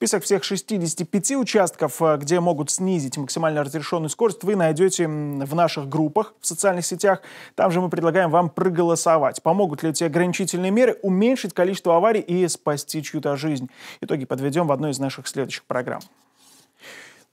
Список всех 65 участков, э, где могут снизить максимально разрешенную скорость, вы найдете в наших группах в социальных сетях. Там же мы предлагаем вам проголосовать. Помогут ли эти ограничительные меры уменьшить количество аварий и спасти чью-то жизнь? Итоги подведем в одной из наших следующих программ.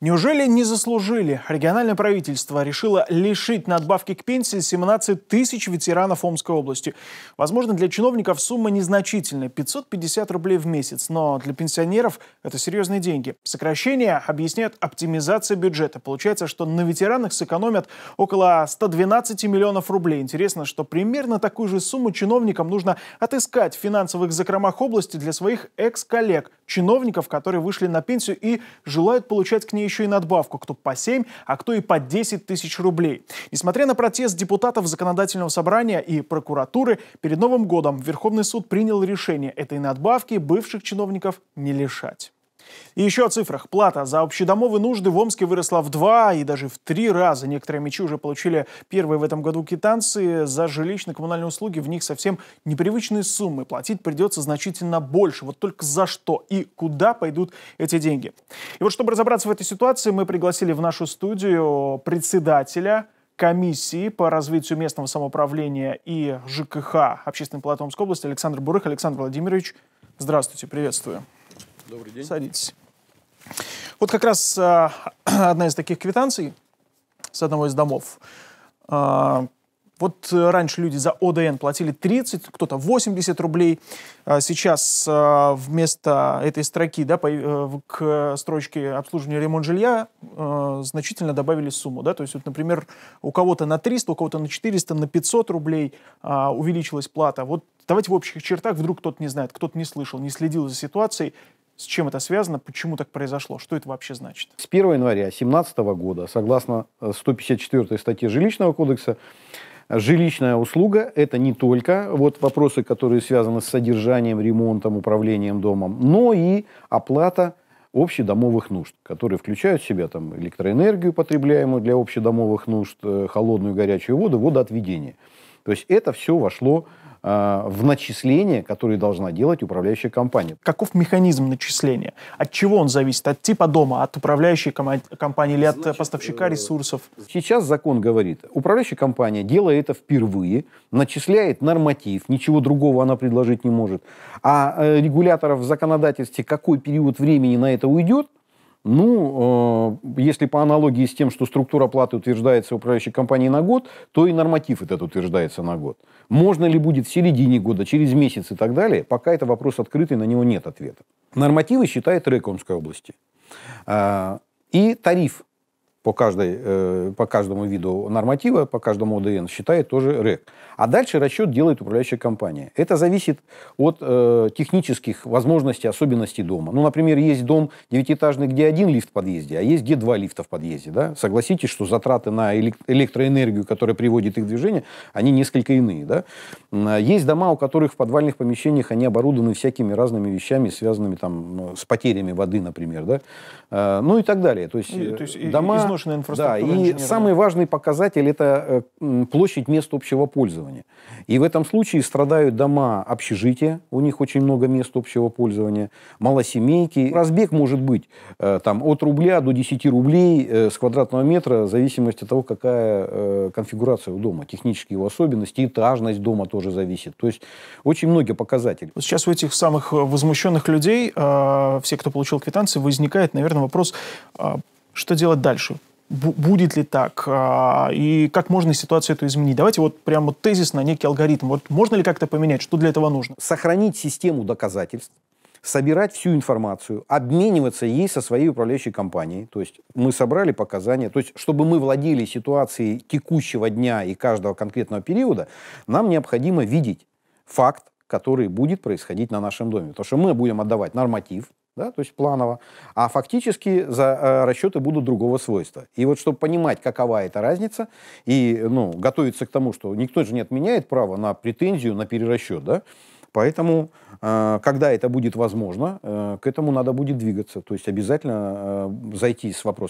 Неужели не заслужили? Региональное правительство решило лишить надбавки к пенсии 17 тысяч ветеранов Омской области. Возможно, для чиновников сумма незначительная – 550 рублей в месяц, но для пенсионеров это серьезные деньги. Сокращение объясняют оптимизацией бюджета. Получается, что на ветеранах сэкономят около 112 миллионов рублей. Интересно, что примерно такую же сумму чиновникам нужно отыскать в финансовых закромах области для своих экс-коллег, чиновников, которые вышли на пенсию и желают получать к ней еще и надбавку, кто по 7, а кто и по 10 тысяч рублей. Несмотря на протест депутатов Законодательного собрания и прокуратуры, перед Новым годом Верховный суд принял решение этой надбавки бывших чиновников не лишать. И еще о цифрах. Плата за общедомовые нужды в Омске выросла в два и даже в три раза. Некоторые мечи уже получили первые в этом году квитанции. За жилищно-коммунальные услуги в них совсем непривычные суммы. Платить придется значительно больше. Вот только за что и куда пойдут эти деньги. И вот чтобы разобраться в этой ситуации, мы пригласили в нашу студию председателя комиссии по развитию местного самоуправления и ЖКХ Общественной палаты Омской области Александр Бурых. Александр Владимирович, здравствуйте, приветствую. Добрый день. Садитесь. Вот как раз а, одна из таких квитанций с одного из домов. А, вот э, раньше люди за ОДН платили 30, кто-то 80 рублей. А сейчас а, вместо этой строки да, э, к строчке обслуживания ремонт жилья э, значительно добавили сумму. Да? То есть, вот, например, у кого-то на 300, у кого-то на 400, на 500 рублей а, увеличилась плата. Вот давайте в общих чертах, вдруг кто-то не знает, кто-то не слышал, не следил за ситуацией. С чем это связано? Почему так произошло? Что это вообще значит? С 1 января 2017 года, согласно 154 э, статье Жилищного кодекса, жилищная услуга – это не только вот вопросы, которые связаны с содержанием, ремонтом, управлением домом, но и оплата общедомовых нужд, которые включают в себя там, электроэнергию, потребляемую для общедомовых нужд, э, холодную горячую воду, водоотведение. То есть это все вошло в Э, в начисления, которые должна делать управляющая компания. Каков механизм начисления? От чего он зависит? От типа дома, от управляющей компании или от э, Значит, поставщика э, ресурсов? Сейчас закон говорит, управляющая компания, делая это впервые, начисляет норматив, ничего другого она предложить не может. А регуляторов в законодательстве, какой период времени на это уйдет, ну, э, если по аналогии с тем, что структура платы утверждается управляющей компанией на год, то и норматив этот утверждается на год. Можно ли будет в середине года, через месяц и так далее, пока это вопрос открытый, на него нет ответа. Нормативы считает Рекомской области. А, и тариф по, каждой, э, по каждому виду норматива, по каждому ОДН считает тоже РЭК. А дальше расчет делает управляющая компания. Это зависит от э, технических возможностей, особенностей дома. Ну, например, есть дом девятиэтажный, где один лифт в подъезде, а есть где два лифта в подъезде. Да? Согласитесь, что затраты на электроэнергию, которая приводит их в движение, они несколько иные. Да? А есть дома, у которых в подвальных помещениях они оборудованы всякими разными вещами, связанными там, ну, с потерями воды, например. Да? Э, ну и так далее. То есть, и, ну, то есть дома нужна инфраструктура. Да, и самый важный показатель – это э, площадь мест общего пользования. И в этом случае страдают дома общежития, у них очень много мест общего пользования, малосемейки. Разбег может быть э, там, от рубля до 10 рублей э, с квадратного метра, в зависимости от того, какая конфигурация у дома, технические его особенности, этажность дома тоже зависит. То есть очень многие показатели. Сейчас у этих самых возмущенных людей, все, кто получил квитанции, возникает, наверное, вопрос а что делать дальше? будет ли так, а, и как можно ситуацию эту изменить. Давайте вот прямо тезис на некий алгоритм. Вот можно ли как-то поменять, что для этого нужно? Сохранить систему доказательств, собирать всю информацию, обмениваться ей со своей управляющей компанией. То есть мы собрали показания. То есть чтобы мы владели ситуацией текущего дня и каждого конкретного периода, нам необходимо видеть факт, который будет происходить на нашем доме. Потому что мы будем отдавать норматив, да, то есть планово, а фактически за э, расчеты будут другого свойства. И вот чтобы понимать, какова эта разница, и ну, готовиться к тому, что никто же не отменяет право на претензию, на перерасчет, да, Поэтому, э, когда это будет возможно, э, к этому надо будет двигаться. То есть обязательно зайти с вопросом.